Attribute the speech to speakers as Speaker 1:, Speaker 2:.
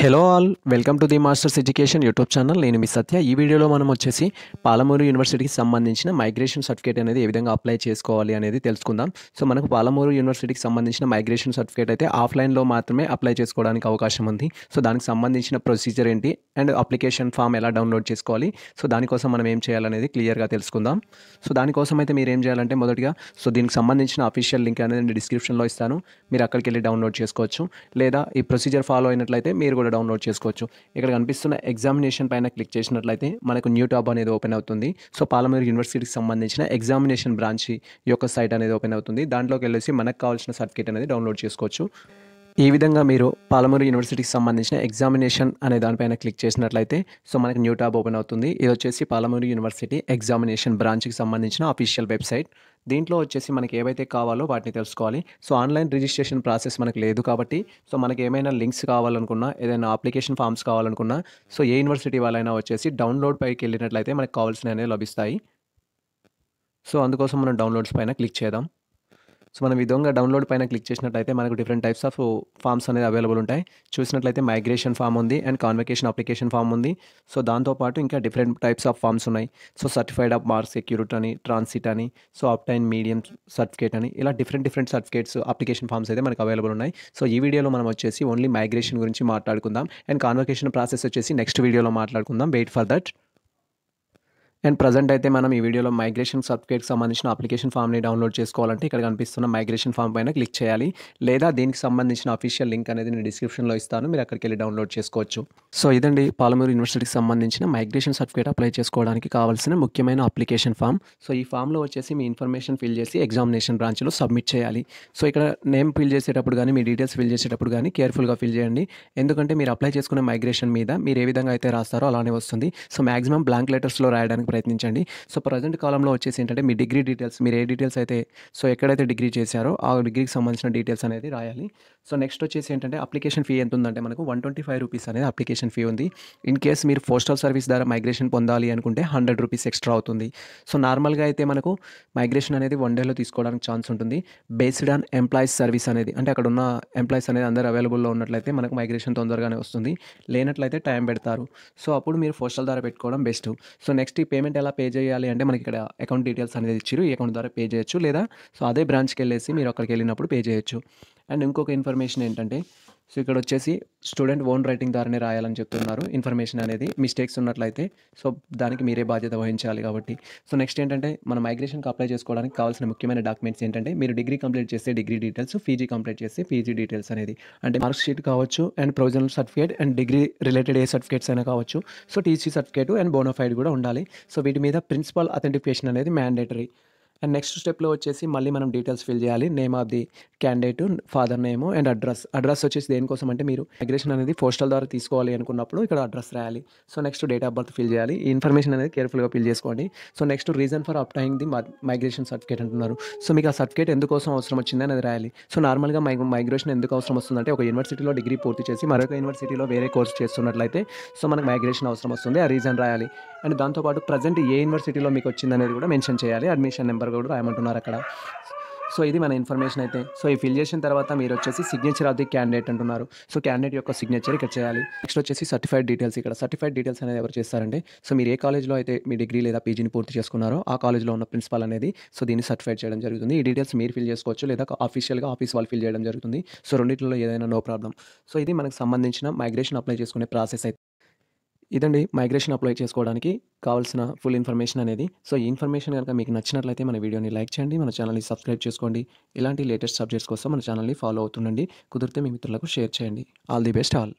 Speaker 1: hello all welcome to the masters education YouTube channel నేను మీ సత్య ఈ వీడియోలో మనం వచ్చేసి పాలమూరు యూనివర్సిటీకి సంబంధించిన మైగ్రేషన్ సర్టిఫికేట్ అనేది ఏ విధంగా అప్లై చేసుకోవాలి అనేది తెలుసుకుందాం సో మనకు పాలమూరు యూనివర్సిటీకి సంబంధించిన మైగ్రేషన్ సర్టిఫికేట్ అయితే ఆఫ్లైన్లో మాత్రమే అప్లై చేసుకోవడానికి అవకాశం ఉంది సో దానికి సంబంధించిన ప్రొసీజర్ ఏంటి అండ్ అప్లికేషన్ ఫామ్ ఎలా డౌన్లోడ్ చేసుకోవాలి సో దానికోసం మనం ఏం చేయాలనేది క్లియర్గా తెలుసుకుందాం సో దానికోసం అయితే మీరు ఏం చేయాలంటే మొదటిగా సో దీనికి సంబంధించిన అఫీషియల్ లింక్ అనేది నేను డిస్క్రిప్షన్లో ఇస్తాను మీరు అక్కడికి వెళ్ళి డౌన్లోడ్ చేసుకోవచ్చు లేదా ఈ ప్రొసీజర్ ఫాలో అయినట్లయితే మీరు మీరు కూడా డౌన్లోడ్ చేసుకోవచ్చు ఇక్కడ కనిపిస్తున్న ఎగ్జామినేషన్ పైన క్లిక్ చేసినట్లయితే మనకు న్యూ టాబ్ అనేది ఓపెన్ అవుతుంది సో పాలమూరు యూనివర్సిటీకి సంబంధించిన ఎగ్జామినేషన్ బ్రాంచ్ యొక్క సైట్ అనేది ఓపెన్ అవుతుంది దాంట్లోకి వెళ్ళేసి మనకు కావాల్సిన సర్టిఫికేట్ అనేది డౌన్లోడ్ చేసుకోవచ్చు ఈ విధంగా మీరు పాలమూరు యూనివర్సిటీకి సంబంధించిన ఎగ్జామినేషన్ అనే దానిపైన క్లిక్ చేసినట్లయితే సో మనకి న్యూ ట్యాబ్ ఓపెన్ అవుతుంది ఇది వచ్చేసి పాలమూరు యూనివర్సిటీ ఎగ్జామినేషన్ బ్రాంచ్కి సంబంధించిన అఫీషియల్ వెబ్సైట్ దీంట్లో వచ్చేసి మనకి ఏవైతే కావాలో వాటిని తెలుసుకోవాలి సో ఆన్లైన్ రిజిస్ట్రేషన్ ప్రాసెస్ మనకు లేదు కాబట్టి సో మనకి ఏమైనా లింక్స్ కావాలనుకున్నా ఏదైనా అప్లికేషన్ ఫామ్స్ కావాలనుకున్నా సో ఏ యూనివర్సిటీ వాళ్ళైనా వచ్చేసి డౌన్లోడ్ పైకి వెళ్ళినట్లయితే మనకు కావాల్సినవి లభిస్తాయి సో అందుకోసం మనం డౌన్లోడ్స్ పైన క్లిక్ చేద్దాం సో మనం ఈ విధంగా డౌన్లోడ్ పైన క్లిక్ చేసినట్లయితే మనకు డిఫరెంట్ టైప్స్ ఆఫ్ ఫామ్స్ అనేది అవైలబుల్ ఉంటాయి చూసినట్లయితే మైగ్రేషన్ ఫామ్ ఉంది అండ్ కాన్వకేషన్ అప్లికేషన్ ఫామ్ ఉంది సో దాంతోపాటు ఇంకా డిఫరెంట్ టైప్స్ ఆఫ్ ఫామ్స్ ఉన్నాయి so certified of mark security అని ట్రాన్సిట్ అని సో అప్టైన్ మీడియం సర్టిఫికేట్ అని ఇలా different different certificates application forms అయితే మనకు అవైలబుల్ ఉన్నాయి సో ఈ వీడియోలో మనం వచ్చేసి ఓన్లీ మైగ్రేషన్ గురించి మాట్లాడుకుందాం అండ్ కాన్వకేషన్ ప్రాసెస్ వచ్చేసి నెక్స్ట్ వీడియోలో మాట్లాడుకుందాం wait for that and present అయితే మనం ఈ వీడియోలో మైగ్రేషన్ సర్టిఫికేట్కి సంబంధించిన అప్లికేషన్ ఫామ్ని డౌన్లోడ్ చేసుకోవాలంటే ఇక్కడ కనిపిస్తున్న మైగ్రేషన్ ఫామ్ పైన క్లిక్ చేయాలి లేదా దీనికి సంబంధించిన అఫీషియల్ లింక్ అనేది నేను డిస్క్రిప్షన్లో ఇస్తాను మీరు అక్కడికి వెళ్ళి డౌన్లోడ్ చేసుకోవచ్చు సో ఇదండి పాలమూరు యూనివర్సిటీకి సంబంధించిన మైగ్రేషన్ సర్టిఫికేట్ అప్లై చేసుకోవడానికి కావాల్సిన ముఖ్యమైన అప్లికేషన్ ఫామ్ సో ఈ ఫామ్లో వచ్చేసి మీ ఇన్ఫర్మేషన్ ఫిల్ చేసి ఎగ్జామినేషన్ బ్రాంచ్లో సబ్మిట్ చేయాలి సో ఇక్కడ నేమ్ ఫిల్ చేసేటప్పుడు కానీ మీ డీటెయిల్స్ ఫిల్ చేసేటప్పుడు కానీ కేర్ఫుల్గా ఫిల్ చేయండి ఎందుకంటే మీరు అప్లై చేసుకునే మైగ్రేషన్ మీద మీరు ఏ విధంగా అయితే రాస్తారో అలానే వస్తుంది సో మాక్సిమం బ్లాంక్ లెటర్స్లో రాయడానికి ప్రయత్నించండి సో ప్రజెంట్ కాలంలో వచ్చేసి ఏంటంటే మీ డిగ్రీ డీటెయిల్స్ మీరు ఏ డీటెయిల్స్ అయితే సో ఎక్కడైతే డిగ్రీ చేశారో ఆ డిగ్రీకి సంబంధించిన డీటెయిల్స్ అనేది రాయాలి సో నెక్స్ట్ వచ్చేసి ఏంటంటే అప్లికేషన్ ఫీ ఎంత ఉందంటే మనకు వన్ ట్వంటీ ఫైవ్ రూపీస్ అనేది అప్లికేషన్ ఫీ ఉంది ఇన్ కేస్ మీరు పోస్టల్ సర్వీస్ ద్వారా మైగ్రేషన్ పొందాలి అనుకుంటే హండ్రెడ్ రూపీస్ ఎక్స్ట్రా అవుతుంది సో నార్మల్గా అయితే మనకు మైగ్రేషన్ అనేది వన్ డేలో తీసుకోవడానికి ఛాన్స్ ఉంటుంది బేస్డ్ ఆన్ ఎంప్లాయీస్ సర్వీస్ అనేది అంటే అక్కడ ఉన్న ఎంప్లాయీస్ అనేది అందరు అవైలబుల్లో ఉన్నట్లయితే మనకు మైగ్రేషన్ తొందరగానే వస్తుంది లేనట్లయితే టైం పెడతారు సో అప్పుడు మీరు పోస్టల్ ద్వారా పెట్టుకోవడం బెస్ట్ సో నెక్స్ట్ ఈ పేమెంట్ ఎలా పే చేయాలి అంటే మనకి ఇక్కడ అకౌంట్ డీటెయిల్స్ అనేది ఇచ్చారు ఈ అకౌంట్ ద్వారా పే చేయొచ్చు లేదా సో అదే బ్రాంచ్కి వెళ్ళేసి మీరు అక్కడికి వెళ్ళినప్పుడు పే చేయొచ్చు అండ్ ఇంకొక ఇన్ఫర్మేషన్ ఏంటంటే సో ఇక్కడ వచ్చేసి స్టూడెంట్ ఓన్ రైటింగ్ ద్వారానే రాయాలని చెప్తున్నారు ఇన్ఫర్మేషన్ అనేది మిస్టేక్స్ ఉన్నట్లయితే సో దానికి మీరే బాధ్యత వహించాలి కాబట్టి సో నెక్స్ట్ ఏంటంటే మన మైగ్రేషన్కి అప్లై చేసుకోవడానికి కావాల్సిన ముఖ్యమైన డాక్యుమెంట్స్ ఏంటంటే మీరు డిగ్రీ కంప్లీట్ చేస్తే డిగ్రీ డీటెయిల్స్ పీజీ కంప్లీట్ చేస్తే పీజీ డీటెయిల్స్ అనేది అంటే మార్క్ షీట్ కావచ్చు and provisional certificate and degree related ఏ సర్టిఫికేట్స్ అయినా కావచ్చు so TC certificate and bonafide కూడా ఉండాలి సో వీటి మీద ప్రిన్సిపల్ అథెంటిఫికేషన్ అనేది మ్యాండేటరీ అండ్ నెక్స్ట్ స్టెప్లో వచ్చేసి మళ్ళీ మనం డీటెయిల్స్ ఫిల్ చేయాలి name of the candidate father name and address address వచ్చేసి దేనికోసం అంటే మీరు మైగ్రేషన్ అనేది పోస్టల్ ద్వారా తీసుకోవాలి అనుకున్నప్పుడు ఇక్కడ అడ్రస్ రాయాలి so next date of birth fill చేయాలి ఈ ఇన్ఫర్మేషన్ అనేది కేర్ఫుల్గా ఫిల్ చేసుకోండి so next reason for obtaining the migration certificate అంటున్నారు సో మీకు ఆ సర్టిఫికేట్ ఎందుకోసం అవసరం వచ్చింది అనేది రాయాలి సో నార్మల్గా మై మైగ్రేషన్ ఎందుకు అవసరం వస్తుందంటే ఒక యూనివర్సిటీలో డిగ్రీ పూర్తి చేసి మరొక యూనివర్సిటీలో వేరే కోర్స్ చేస్తున్నట్లయితే సో మనకు మైగ్రేషన్ అవసరం వస్తుంది ఆ రీజన్ రాయాలి అండ్ దాంతోపాటు ప్రజెంట్ ఏ యూనివర్సిటీలో మీకు వచ్చిందనేది కూడా మెన్షన్ చేయాలి అడ్మిషన్ నెంబర్ కూడా రాయమంటున్నారు అక్కడ సో ఇది మన ఇన్ఫర్మేషన్ అయితే సో ఈ ఫిల్ చేసిన తర్వాత మీరు వచ్చేసి సిగ్నేచర్ ఆఫ్ ది క్యాండిడేట్ అంటున్నారు సో క్యాండిడేట్ యొక్క సిగ్నేచర్ ఇక్కడ చేయాలి నెక్స్ట్ వచ్చేసి సర్టిఫైడ్ డీటెయిల్స్ ఇక్కడ సర్టిఫైడ్ డీటెయిల్స్ అనేది ఎవరు చేస్తారంటే సో మీరు ఏ కాలేజ్లో అయితే మీ డిగ్రీ లేదా పీజీని పూర్తి చేసుకున్నారో ఆ కాలేజ్లో ఉన్న ప్రిన్సిపాల్ అనేది సో దీన్ని సర్టిఫైడ్ చేయడం జరుగుతుంది ఈ డీటెయిల్స్ మీరు ఫిల్ చేసుకోవచ్చు లేదా ఆఫీషియల్గా ఆఫీస్ వాళ్ళు ఫిల్ చేయడం జరుగుతుంది సో రెండింటిలో ఏదైనా నో ప్రాబ్లం సో ఇది మనకు సంబంధించిన మైగ్రేషన్ అప్లై చేసుకునే ప్రాసెస్ అయితే ఇదండి మైగ్రేషన్ అప్లై చేసుకోవడానికి కావాల్సిన ఫుల్ ఇన్ఫర్మేషన్ అనేది సో ఈ ఇన్ఫర్మేషన్ కనుక మీకు నచ్చినట్లయితే మన వీడియోని లైక్ చేయండి మన ఛానల్ని సబ్స్క్రైబ్ చేసుకోండి ఇలాంటి లేటెస్ట్ సబ్జెక్ట్స్ కోసం మన ఛానల్ని ఫాలో అవుతుండండి కుదిరితే మీ మిత్రులకు షేర్ చేయండి ఆల్ ది బెస్ట్ ఆల్